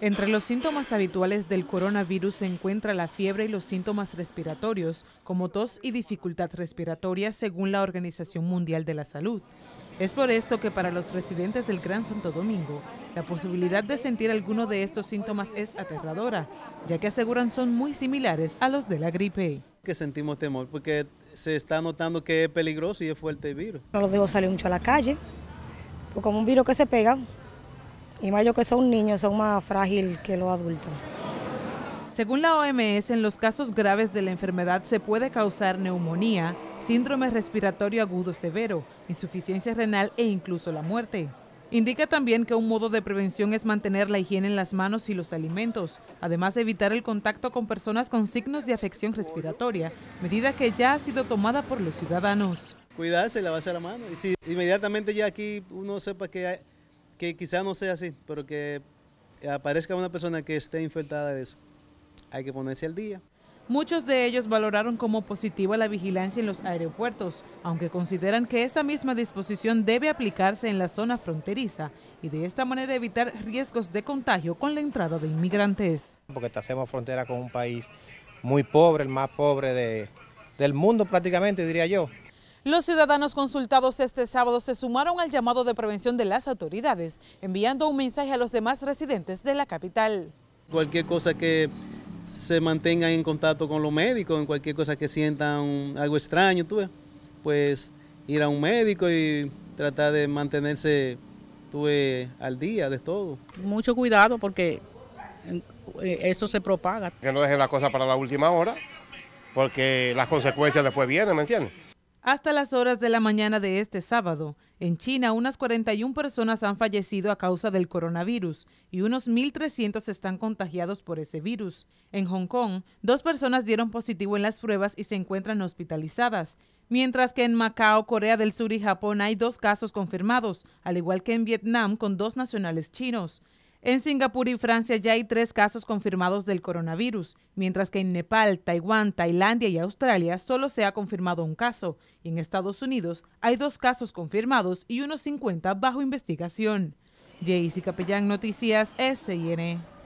Entre los síntomas habituales del coronavirus se encuentra la fiebre y los síntomas respiratorios, como tos y dificultad respiratoria, según la Organización Mundial de la Salud. Es por esto que para los residentes del Gran Santo Domingo, la posibilidad de sentir alguno de estos síntomas es aterradora, ya que aseguran son muy similares a los de la gripe. Que sentimos temor porque se está notando que es peligroso y es fuerte el virus. No lo debo salir mucho a la calle, como un virus que se pega, y más yo que son niños, son más frágiles que los adultos. Según la OMS, en los casos graves de la enfermedad se puede causar neumonía, síndrome respiratorio agudo severo, insuficiencia renal e incluso la muerte. Indica también que un modo de prevención es mantener la higiene en las manos y los alimentos, además evitar el contacto con personas con signos de afección respiratoria, medida que ya ha sido tomada por los ciudadanos. Cuidarse, lavarse la mano y si inmediatamente ya aquí uno sepa que hay que quizá no sea así, pero que aparezca una persona que esté infectada de eso. Hay que ponerse al día. Muchos de ellos valoraron como positiva la vigilancia en los aeropuertos, aunque consideran que esa misma disposición debe aplicarse en la zona fronteriza y de esta manera evitar riesgos de contagio con la entrada de inmigrantes. Porque hacemos frontera con un país muy pobre, el más pobre de, del mundo prácticamente, diría yo. Los ciudadanos consultados este sábado se sumaron al llamado de prevención de las autoridades, enviando un mensaje a los demás residentes de la capital. Cualquier cosa que se mantengan en contacto con los médicos, en cualquier cosa que sientan algo extraño, tú pues ir a un médico y tratar de mantenerse tú al día de todo. Mucho cuidado porque eh, eso se propaga. Que no dejen la cosa para la última hora, porque las consecuencias después vienen, ¿me entiendes? hasta las horas de la mañana de este sábado. En China, unas 41 personas han fallecido a causa del coronavirus y unos 1.300 están contagiados por ese virus. En Hong Kong, dos personas dieron positivo en las pruebas y se encuentran hospitalizadas. Mientras que en Macao, Corea del Sur y Japón hay dos casos confirmados, al igual que en Vietnam con dos nacionales chinos. En Singapur y Francia ya hay tres casos confirmados del coronavirus, mientras que en Nepal, Taiwán, Tailandia y Australia solo se ha confirmado un caso, y en Estados Unidos hay dos casos confirmados y unos 50 bajo investigación. Jaycee Capellán, Noticias S&N.